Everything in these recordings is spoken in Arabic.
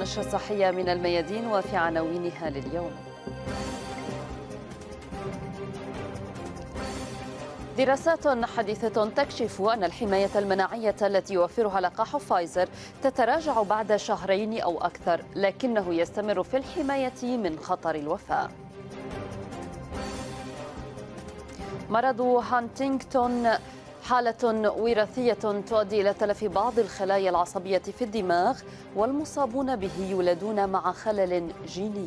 النشرة الصحية من الميادين وفي عناوينها لليوم دراسات حديثة تكشف أن الحماية المناعية التي يوفرها لقاح فايزر تتراجع بعد شهرين أو أكثر لكنه يستمر في الحماية من خطر الوفاة مرض هانتينغتون حالة وراثية تؤدي إلى تلف بعض الخلايا العصبية في الدماغ والمصابون به يولدون مع خلل جيني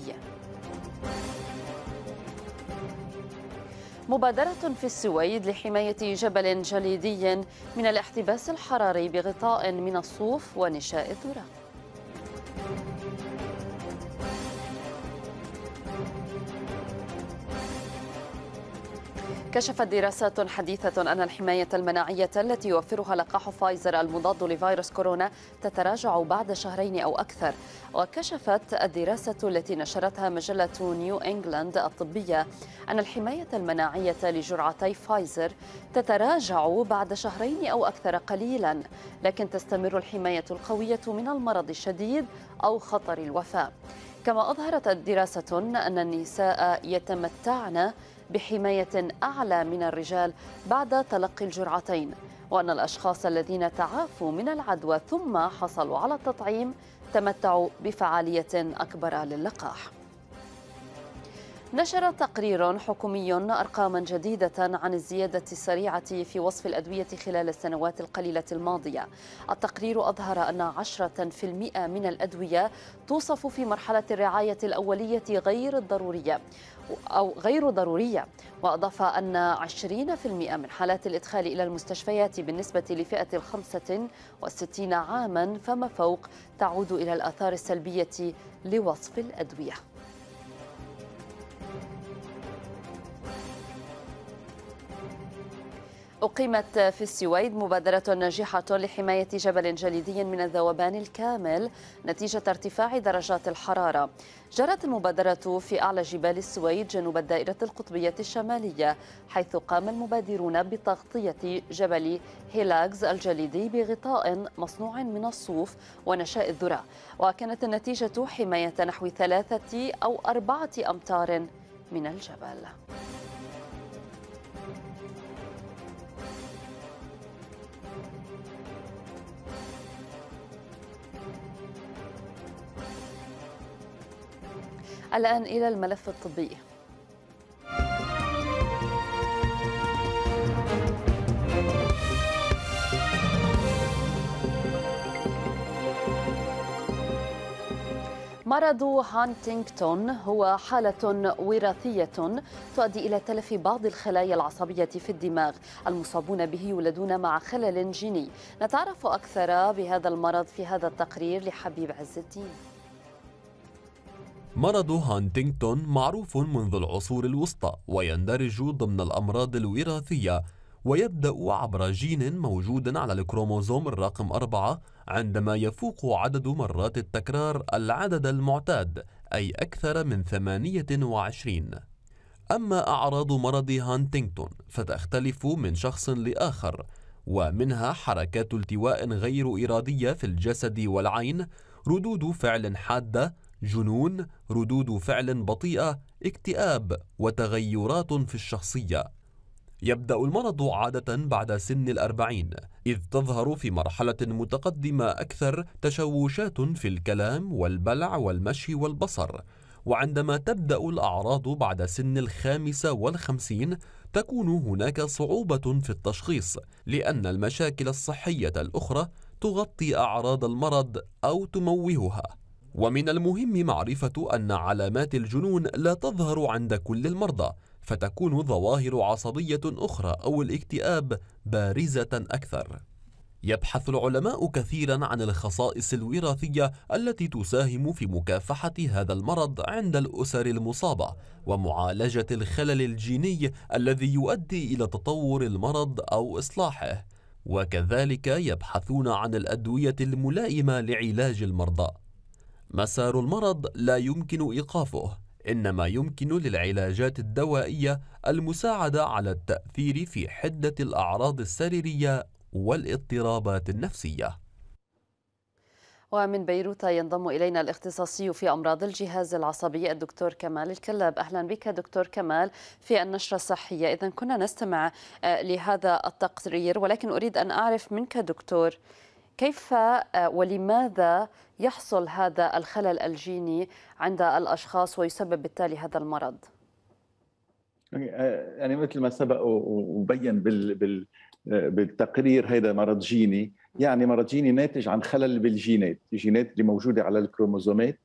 مبادرة في السويد لحماية جبل جليدي من الاحتباس الحراري بغطاء من الصوف ونشاء الذرة كشفت دراسات حديثة أن الحماية المناعية التي يوفرها لقاح فايزر المضاد لفيروس كورونا تتراجع بعد شهرين أو أكثر وكشفت الدراسة التي نشرتها مجلة نيو إنجلاند الطبية أن الحماية المناعية لجرعتي فايزر تتراجع بعد شهرين أو أكثر قليلا لكن تستمر الحماية القوية من المرض الشديد أو خطر الوفاة كما أظهرت الدراسة أن النساء يتمتعن بحماية أعلى من الرجال بعد تلقي الجرعتين وأن الأشخاص الذين تعافوا من العدوى ثم حصلوا على التطعيم تمتعوا بفعالية أكبر للقاح نشر تقرير حكومي أرقاما جديدة عن الزيادة السريعة في وصف الأدوية خلال السنوات القليلة الماضية التقرير أظهر أن 10% من الأدوية توصف في مرحلة الرعاية الأولية غير الضرورية أو غير ضرورية وأضاف أن 20% من حالات الإدخال إلى المستشفيات بالنسبة لفئة الخمسة 65 عاما فما فوق تعود إلى الآثار السلبية لوصف الأدوية أقيمت في السويد مبادرة ناجحة لحماية جبل جليدي من الذوبان الكامل نتيجة ارتفاع درجات الحرارة. جرت المبادرة في أعلى جبال السويد جنوب الدائرة القطبية الشمالية، حيث قام المبادرون بتغطية جبل هيلاغز الجليدي بغطاء مصنوع من الصوف ونشاء الذرة، وكانت النتيجة حماية نحو ثلاثة أو أربعة أمتار من الجبل. الآن إلى الملف الطبي مرض هانتينغتون هو حالة وراثية تؤدي إلى تلف بعض الخلايا العصبية في الدماغ المصابون به يولدون مع خلل جيني نتعرف أكثر بهذا المرض في هذا التقرير لحبيب عز الدين مرض هانتينغتون معروف منذ العصور الوسطى ويندرج ضمن الأمراض الوراثية ويبدأ عبر جين موجود على الكروموزوم الرقم أربعة عندما يفوق عدد مرات التكرار العدد المعتاد أي أكثر من 28 أما أعراض مرض هانتينغتون فتختلف من شخص لآخر ومنها حركات التواء غير إرادية في الجسد والعين ردود فعل حادة جنون ردود فعل بطيئه اكتئاب وتغيرات في الشخصيه يبدا المرض عاده بعد سن الاربعين اذ تظهر في مرحله متقدمه اكثر تشوشات في الكلام والبلع والمشي والبصر وعندما تبدا الاعراض بعد سن الخامسه والخمسين تكون هناك صعوبه في التشخيص لان المشاكل الصحيه الاخرى تغطي اعراض المرض او تموهها ومن المهم معرفة أن علامات الجنون لا تظهر عند كل المرضى فتكون ظواهر عصبية أخرى أو الاكتئاب بارزة أكثر يبحث العلماء كثيرا عن الخصائص الوراثية التي تساهم في مكافحة هذا المرض عند الأسر المصابة ومعالجة الخلل الجيني الذي يؤدي إلى تطور المرض أو إصلاحه وكذلك يبحثون عن الأدوية الملائمة لعلاج المرضى مسار المرض لا يمكن ايقافه انما يمكن للعلاجات الدوائيه المساعده على التاثير في حده الاعراض السريريه والاضطرابات النفسيه ومن بيروت ينضم إلينا الاختصاصي في أمراض الجهاز العصبي الدكتور كمال الكلاب أهلا بك دكتور كمال في النشرة الصحية إذا كنا نستمع آه، لهذا التقرير ولكن أريد أن أعرف منك دكتور كيف آه، ولماذا يحصل هذا الخلل الجيني عند الاشخاص ويسبب بالتالي هذا المرض؟ يعني, آه، يعني مثل ما سبق وبين آه، بالتقرير هذا مرض جيني يعني مرض جيني ناتج عن خلل بالجينات الجينات اللي موجودة على الكروموزومات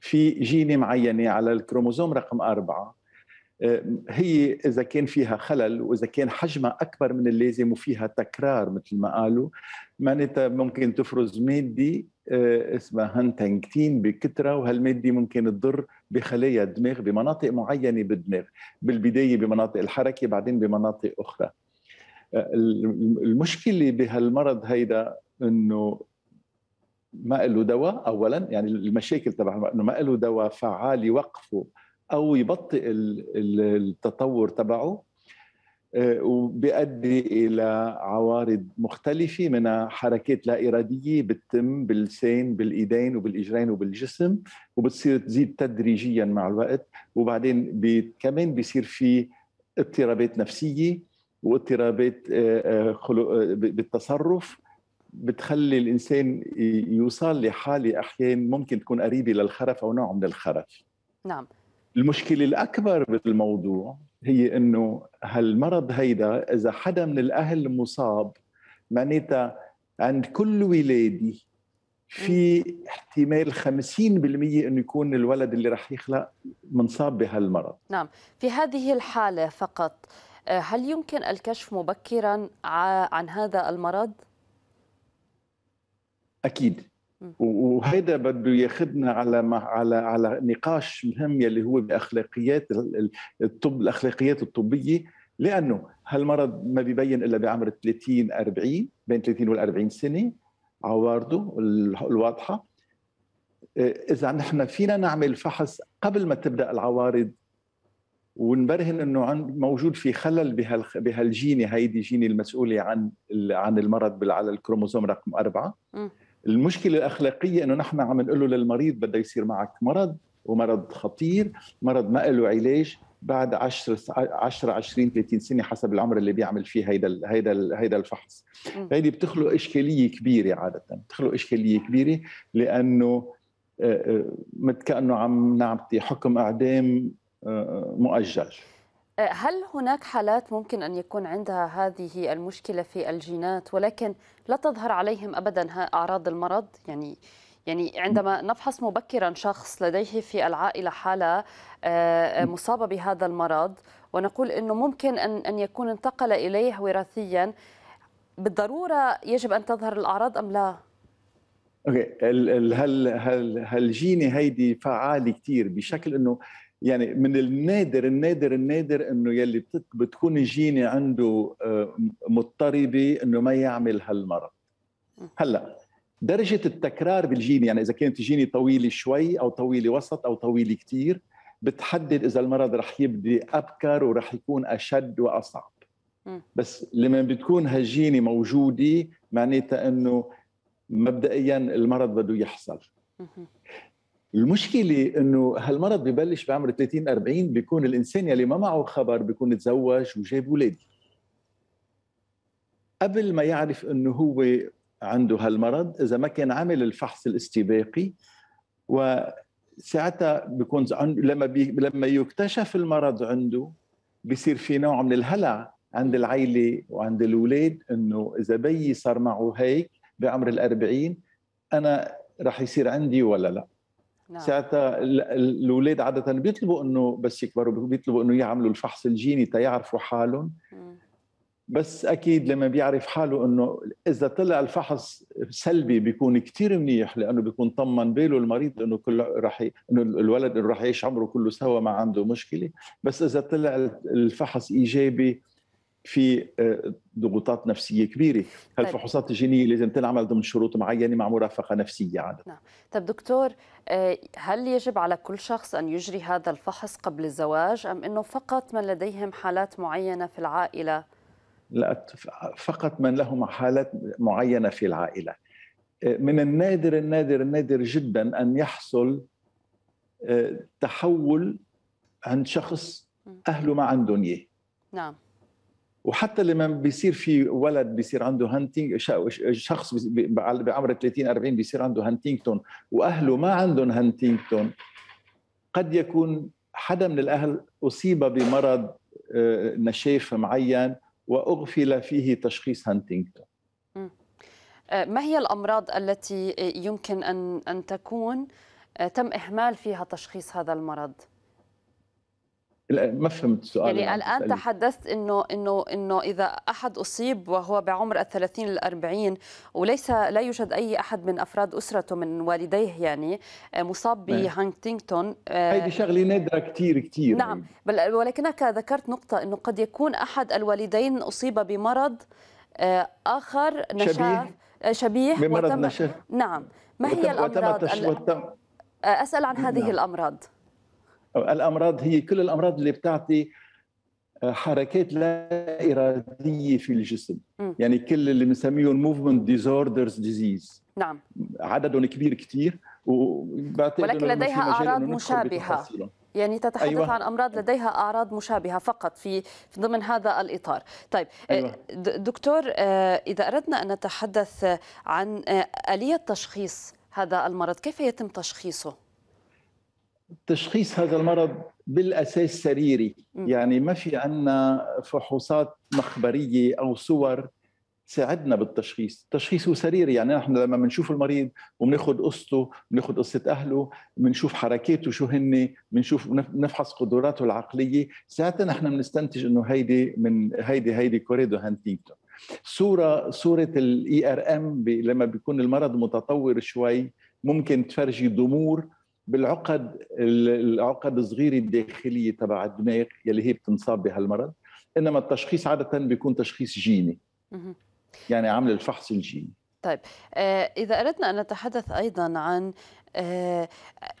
في جينة معينة على الكروموزوم رقم أربعة آه، هي اذا كان فيها خلل واذا كان حجمها اكبر من اللازم وفيها تكرار مثل ما قالوا معناتها ممكن تفرز ماده آه، اسمها هانتنكتين بكثره وهالماده ممكن تضر بخلايا الدماغ بمناطق معينه بالدماغ بالبدايه بمناطق الحركه بعدين بمناطق اخرى آه، المشكله بهالمرض هيدا انه ما له دواء اولا يعني المشاكل تبع انه ما له دواء فعال يوقفه او يبطئ التطور تبعه آه، وبيؤدي الى عوارض مختلفه من حركات لا اراديه بتتم باللسان بالايدين وبالاجرين وبالجسم وبتصير تزيد تدريجيا مع الوقت وبعدين بي كمان بيصير في اضطرابات نفسيه واضطرابات آه، آه، بالتصرف بتخلي الانسان يوصل لحاله احيان ممكن تكون قريبه للخرف او نوع من الخرف نعم المشكله الاكبر بالموضوع هي انه هالمرض هيدا اذا حدا من الاهل مصاب معناتها عند كل ولاده في احتمال 50% انه يكون الولد اللي راح يخلق منصاب بهالمرض نعم في هذه الحاله فقط آه، هل يمكن الكشف مبكرا عن هذا المرض اكيد وهذا بده ياخذنا على ما على على نقاش مهم يلي هو باخلاقيات الطب الاخلاقيات الطبيه لانه هالمرض ما بيبين الا بعمر 30 40 بين 30 وال 40 سنه عوارضه الواضحه آه، اذا نحن فينا نعمل فحص قبل ما تبدا العوارض ونبرهن انه موجود في خلل بهالجيني هيدي جيني المسؤوله عن عن المرض على الكروموسوم رقم اربعه المشكله الاخلاقيه انه نحن عم نقول له للمريض بده يصير معك مرض ومرض خطير مرض ما له علاج بعد 10 10 20 30 سنه حسب العمر اللي بيعمل فيه هيدا الـ هيدا الـ هيدا الفحص هيدي بتخلق اشكاليه كبيره عاده بتخلق اشكاليه كبيره لانه آه، آه، مت كانه عم نعطي حكم اعدام آه، مؤجج هل هناك حالات ممكن أن يكون عندها هذه المشكلة في الجينات ولكن لا تظهر عليهم أبدا أعراض المرض يعني يعني عندما نفحص مبكرا شخص لديه في العائلة حالة آه، مصابة بهذا المرض ونقول أنه ممكن أن أن يكون انتقل إليه وراثيا بالضرورة يجب أن تظهر الأعراض أم لا؟ اوكي هل هل هالجينه هيدي فعاله كثير بشكل انه يعني من النادر النادر النادر انه يلي بتكون جيني عنده آه، مضطربه انه ما يعمل هالمرض هلا درجه التكرار بالجين يعني اذا كانت جيني طويله شوي او طويله وسط او طويله كثير بتحدد اذا المرض رح يبدي ابكر ورح يكون اشد واصعب بس لما بتكون هالجيني موجوده معناتها انه مبدئيا المرض بده يحصل المشكلة انه هالمرض ببلش بعمر 30 40 بيكون الانسان يلي ما معه خبر بيكون تزوج وجاب اولاد قبل ما يعرف انه هو عنده هالمرض اذا ما كان عمل الفحص الاستباقي وساعتها بيكون لما بي لما يكتشف المرض عنده بصير في نوع من الهلع عند العيلة وعند الأولاد أنه إذا بيي صار معه هيك بعمر الأربعين أنا رح يصير عندي ولا لا نعم. ساعتها الاولاد عاده بيطلبوا انه بس يكبروا بيطلبوا انه يعملوا الفحص الجيني تيعرفوا حالهم بس اكيد لما بيعرف حاله انه اذا طلع الفحص سلبي بيكون كثير منيح لانه بيكون طمن باله المريض انه كل راح ي... انه الولد انه راح يعيش عمره كله سوا ما عنده مشكله بس اذا طلع الفحص ايجابي في آه، ضغوطات نفسيه كبيره، هالفحوصات طيب. الجينيه لازم تنعمل ضمن شروط معينه مع مرافقه نفسيه عاده. نعم، طيب دكتور آه، هل يجب على كل شخص ان يجري هذا الفحص قبل الزواج ام انه فقط من لديهم حالات معينه في العائله؟ لا فقط من لهم حالات معينه في العائله. آه، من النادر النادر النادر جدا ان يحصل تحول عند شخص اهله ما عندهم اياه. نعم. وحتى لما بيصير في ولد بيصير عنده هانتينج شخص بعمر 30 40 بيصير عنده هانتينجتون واهله ما عندهم هانتينجتون قد يكون حدا من الاهل اصيب بمرض آه، نشيف معين واغفل فيه تشخيص هانتينجتون آه، ما هي الامراض التي يمكن ان ان تكون آه، تم اهمال فيها تشخيص هذا المرض؟ ما فهمت السؤال يعني الان تحدثت انه انه انه اذا احد اصيب وهو بعمر ال 30 ل 40 وليس لا يوجد اي احد من افراد اسرته من والديه يعني آه، مصاب نعم. بهانتنجتون هذه آه، شغله نادره كثير كثير نعم بل ولكنك ذكرت نقطه انه قد يكون احد الوالدين اصيب بمرض آه، اخر نشاف شبيه, شبيه بمرض نشاف نعم ما هي الامراض وتم... اسال عن هذه نعم. الامراض الامراض هي كل الامراض اللي بتعطي آه، حركات لا اراديه في الجسم م. يعني كل اللي بنسميهم موفمنت ديزوردرز ديزيز نعم عددهم كبير كثير ولكن لديها اعراض مشابهه يعني تتحدث أيوة. عن امراض لديها اعراض مشابهه فقط في ضمن هذا الاطار. طيب آه، أيوة. دكتور آه، اذا اردنا ان نتحدث عن اليه تشخيص هذا المرض، كيف يتم تشخيصه؟ تشخيص هذا المرض بالاساس سريري يعني ما في عندنا فحوصات مخبريه او صور تساعدنا بالتشخيص التشخيص هو سريري يعني نحن لما بنشوف المريض وبناخذ قصته بناخذ قصه اهله بنشوف حركاته شو هن بنشوف بنفحص قدراته العقليه ساعتها نحن بنستنتج انه هيدي من هيدي هيدي كوريدو هانتينغتون صوره صوره الاي ار ام لما بيكون المرض متطور شوي ممكن تفرجي ضمور بالعقد العقد الصغيره الداخليه تبع الدماغ يلي هي بتنصاب بهالمرض انما التشخيص عاده بيكون تشخيص جيني يعني عمل الفحص الجيني طيب آه، إذا أردنا أن نتحدث أيضا عن آه،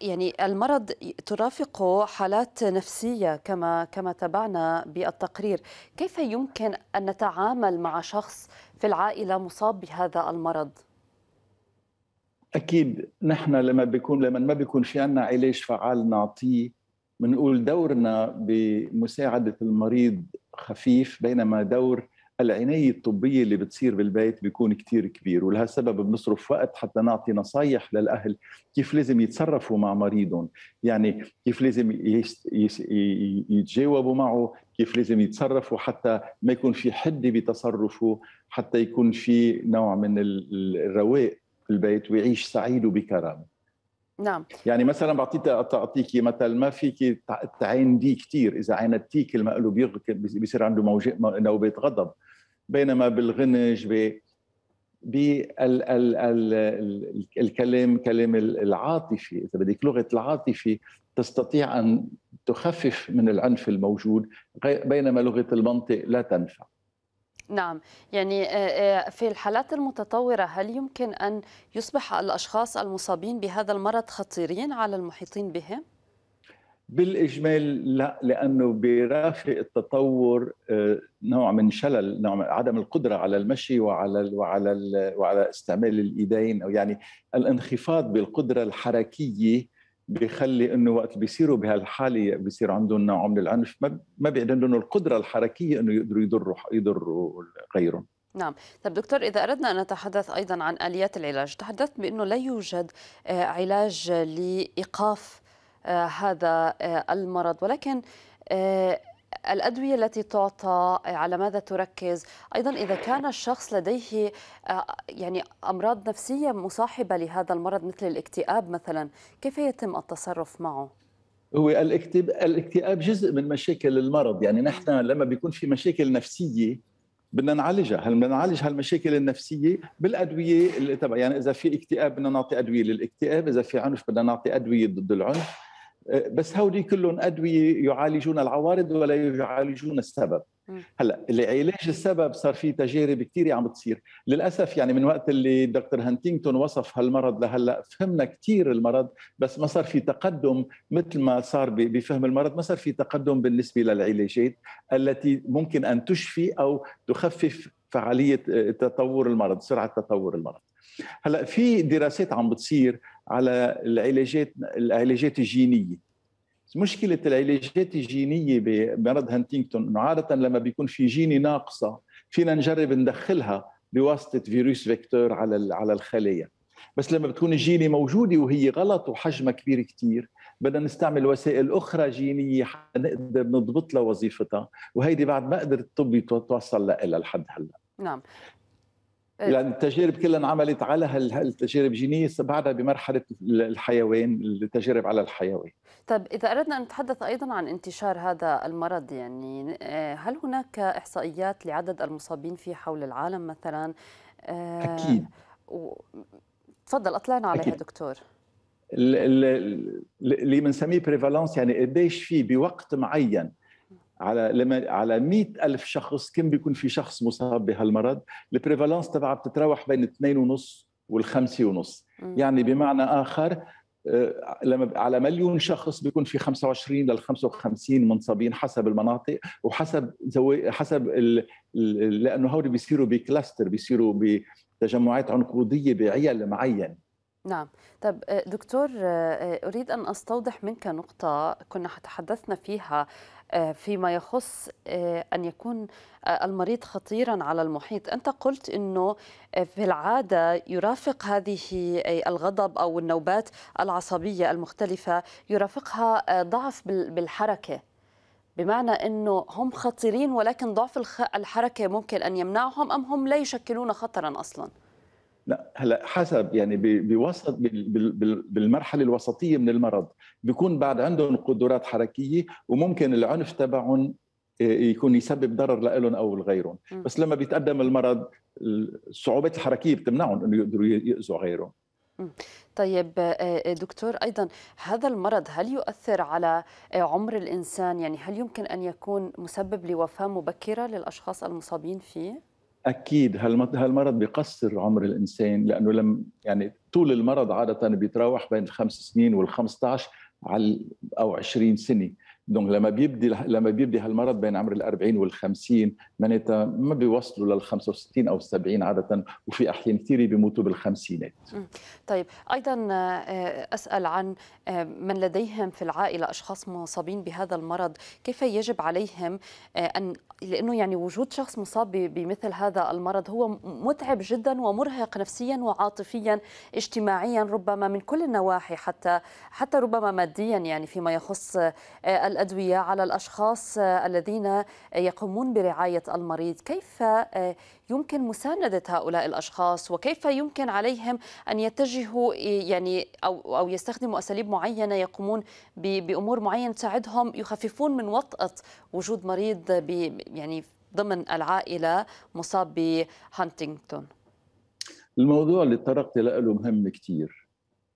يعني المرض ترافقه حالات نفسية كما كما تبعنا بالتقرير، كيف يمكن أن نتعامل مع شخص في العائلة مصاب بهذا المرض؟ اكيد نحن لما بيكون لما ما بيكون في عندنا علاج فعال نعطيه بنقول دورنا بمساعده المريض خفيف بينما دور العناية الطبية اللي بتصير بالبيت بيكون كتير كبير سبب بنصرف وقت حتى نعطي نصايح للأهل كيف لازم يتصرفوا مع مريضهم يعني كيف لازم يتجاوبوا معه كيف لازم يتصرفوا حتى ما يكون في حدة بتصرفه حتى يكون في نوع من الرواق البيت ويعيش سعيد وبكرامه نعم يعني مثلا بعطيك تعطيكي مثل ما فيك تعينديه كثير اذا عينتيك المقلوب بيصير عنده نوبه غضب بينما بالغنج ب الكلام كلام العاطفي اذا بدك لغه العاطفه تستطيع ان تخفف من العنف الموجود بينما لغه المنطق لا تنفع نعم يعني آه، آه، في الحالات المتطورة هل يمكن أن يصبح الأشخاص المصابين بهذا المرض خطيرين على المحيطين بهم؟ بالإجمال لا لأنه برافق التطور آه، نوع من شلل نوع من عدم القدرة على المشي وعلى الـ وعلى الـ وعلى استعمال الإيدين أو يعني الانخفاض بالقدرة الحركية بيخلي انه وقت بيصيروا بهالحاله بيصير عندهم نوع من العنف ما ما بيقعد عندهم القدره الحركيه انه يقدروا يضروا يضروا غيرهم نعم طب دكتور إذا أردنا أن نتحدث أيضا عن آليات العلاج تحدثت بأنه لا يوجد آه، علاج لإيقاف آه، هذا آه، المرض ولكن الأدوية التي تعطى على ماذا تركز أيضا إذا كان الشخص لديه آه، يعني أمراض نفسية مصاحبة لهذا المرض مثل الاكتئاب مثلا كيف يتم التصرف معه؟ هو الاكتئاب جزء من مشاكل المرض يعني نحن نعم. لما بيكون في مشاكل نفسيه بدنا نعالجها هل بدنا نعالج هالمشاكل النفسيه بالادويه اللي تبع يعني اذا في اكتئاب بدنا نعطي ادويه للاكتئاب اذا في عنف بدنا نعطي ادويه ضد العنف أه، بس هودي كلهم ادويه يعالجون العوارض ولا يعالجون السبب هلا لعلاج السبب صار في تجارب كثير عم بتصير للاسف يعني من وقت اللي دكتور هانتينغتون وصف هالمرض لهلا فهمنا كثير المرض بس ما صار في تقدم مثل ما صار بفهم المرض ما صار في تقدم بالنسبه للعلاجات التي ممكن ان تشفي او تخفف فعاليه آه، تطور المرض سرعه تطور المرض هلا في دراسات عم بتصير على العلاجات العلاجات الجينيه مشكلة العلاجات الجينية بمرض هانتينغتون انه عادة لما بيكون في جيني ناقصة فينا نجرب ندخلها بواسطة فيروس فيكتور على على الخلايا بس لما بتكون الجيني موجودة وهي غلط وحجمها كبير كتير بدنا نستعمل وسائل أخرى جينية نقدر نضبط لها وظيفتها وهيدي بعد ما قدر الطب يتوصل لها لحد هلأ نعم إيه. لان التجارب كلها انعملت على هالتجارب جينيه بعدها بمرحله الحيوان التجارب على الحيوان طيب اذا اردنا ان نتحدث ايضا عن انتشار هذا المرض يعني آه، هل هناك احصائيات لعدد المصابين فيه حول العالم مثلا آه، اكيد و... تفضل اطلعنا عليها دكتور اللي بنسميه بريفالانس يعني قديش في بوقت معين على لما على 100 ألف شخص كم بيكون في شخص مصاب بهالمرض البريفالانس تبعها بتتراوح بين 2 ونص وال وال5 ونص يعني بمعنى آخر آه، لما على مليون شخص بيكون في 25 لل 55 منصابين حسب المناطق وحسب حسب لانه هول بيصيروا بكلاستر بيصيروا بتجمعات عنقوديه بعيال معين نعم طب آه، دكتور آه، أريد أن أستوضح منك نقطة كنا تحدثنا فيها آه، فيما يخص آه، أن يكون آه، المريض خطيرا على المحيط أنت قلت أنه في العادة يرافق هذه الغضب أو النوبات العصبية المختلفة يرافقها ضعف بالحركة بمعنى أنه هم خطيرين ولكن ضعف الحركة ممكن أن يمنعهم أم هم لا يشكلون خطرا أصلاً لا هلا حسب يعني بوسط بالمرحله الوسطيه من المرض بيكون بعد عندهم قدرات حركيه وممكن العنف تبعهم آه، يكون يسبب ضرر لهم او لغيرهم بس لما بيتقدم المرض الصعوبات الحركيه بتمنعهم انه يقدروا ياذوا غيرهم طيب آه، آه، دكتور ايضا هذا المرض هل يؤثر على عمر الانسان يعني هل يمكن ان يكون مسبب لوفاه مبكره للاشخاص المصابين فيه اكيد هالمرض بيقصر عمر الانسان لانه لم يعني طول المرض عاده بيتراوح بين الخمس سنين وال15 على او 20 سنه دونك لما بيبدي لما بيبدي هالمرض بين عمر ال 40 وال 50 معناتها ما بيوصلوا لل 65 او 70 عاده وفي احيان كثيره بيموتوا بالخمسينات. طيب ايضا آه، آه، اسال عن آه، من لديهم في العائله اشخاص مصابين بهذا المرض، كيف يجب عليهم ان لانه يعني وجود شخص مصاب بمثل هذا المرض هو متعب جدا ومرهق نفسيا وعاطفيا اجتماعيا ربما من كل النواحي حتى حتى ربما ماديا يعني فيما يخص الأدوية على الأشخاص الذين يقومون برعاية المريض كيف يمكن مساندة هؤلاء الأشخاص وكيف يمكن عليهم أن يتجهوا يعني أو, أو يستخدموا أساليب معينة يقومون بأمور معينة تساعدهم يخففون من وطأة وجود مريض يعني ضمن العائلة مصاب بهانتينغتون الموضوع اللي طرقت له مهم كتير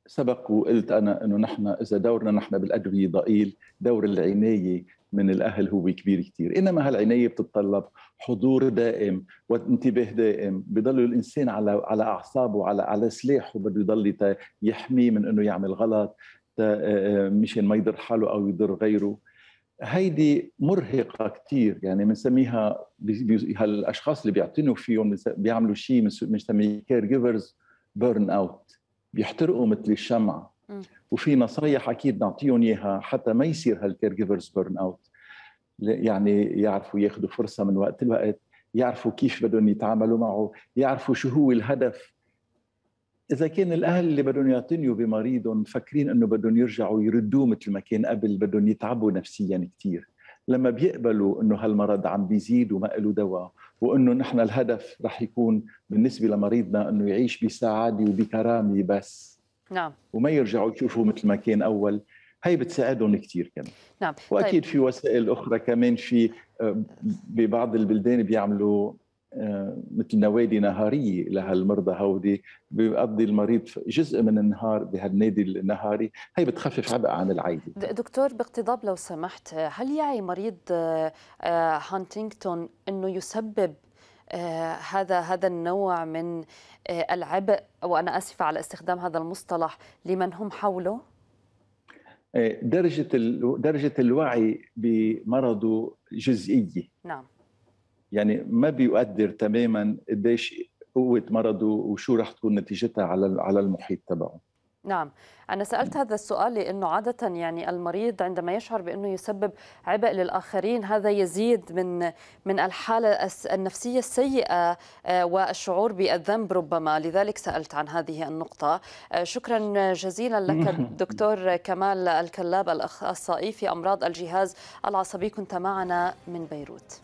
سبق وقلت انا انه نحن اذا دورنا نحن بالادويه ضئيل دور العنايه من الاهل هو كبير كثير انما هالعنايه بتتطلب حضور دائم وانتباه دائم بضل الانسان على على اعصابه على على سلاحه بده يضل يحميه من انه يعمل غلط آه، آه، مشان ما يضر حاله او يضر غيره هيدي مرهقة كثير يعني بنسميها هالأشخاص اللي بيعتنوا فيهم بيعملوا شيء بنسميه كير جيفرز بيرن أوت بيحترقوا مثل الشمعة وفي نصايح اكيد نعطيهم اياها حتى ما يصير هالكير جيفرز بيرن اوت يعني يعرفوا ياخذوا فرصه من وقت لوقت يعرفوا كيف بدهم يتعاملوا معه يعرفوا شو هو الهدف اذا كان الاهل اللي بدهم يعتنيوا بمريضهم مفكرين انه بدهم يرجعوا يردوه مثل ما كان قبل بدهم يتعبوا نفسيا كثير لما بيقبلوا انه هالمرض عم بيزيد وما له دواء وانه نحن الهدف رح يكون بالنسبه لمريضنا انه يعيش بسعاده وبكرامه بس نعم وما يرجعوا يشوفوا مثل ما كان اول هي بتساعدهم كثير كمان نعم واكيد طيب. في وسائل اخرى كمان في آه، ببعض البلدان بيعملوا آه، مثل نوادي نهاريه لهالمرضى هودي بيقضي المريض جزء من النهار بهالنادي النهاري هي بتخفف عبء عن العائلة دكتور باقتضاب لو سمحت آه، هل يعي مريض آه، هانتينغتون انه يسبب هذا هذا النوع من العبء وانا اسفه على استخدام هذا المصطلح لمن هم حوله درجه درجه الوعي بمرضه جزئيه نعم يعني ما بيقدر تماما قديش قوه مرضه وشو رح تكون نتيجتها على على المحيط تبعه نعم أنا سألت هذا السؤال لأنه عادة يعني المريض عندما يشعر بأنه يسبب عبء للآخرين هذا يزيد من من الحالة النفسية السيئة آه، والشعور بالذنب ربما لذلك سألت عن هذه النقطة آه، شكرا جزيلا لك الدكتور كمال الكلاب الأخصائي في أمراض الجهاز العصبي كنت معنا من بيروت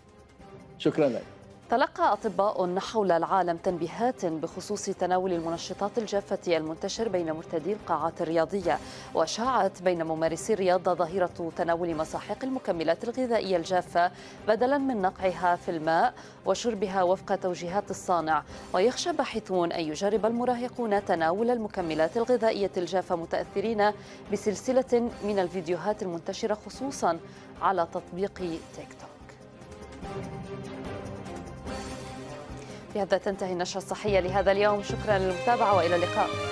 شكرا لك تلقى أطباء حول العالم تنبيهات بخصوص تناول المنشطات الجافة المنتشر بين مرتدي القاعات الرياضية وشاعت بين ممارسي الرياضة ظاهرة تناول مساحيق المكملات الغذائية الجافة بدلا من نقعها في الماء وشربها وفق توجيهات الصانع ويخشى باحثون أن يجرب المراهقون تناول المكملات الغذائية الجافة متأثرين بسلسلة من الفيديوهات المنتشرة خصوصا على تطبيق تيك توك بهذا تنتهي النشرة الصحية لهذا اليوم شكرا للمتابعة وإلى اللقاء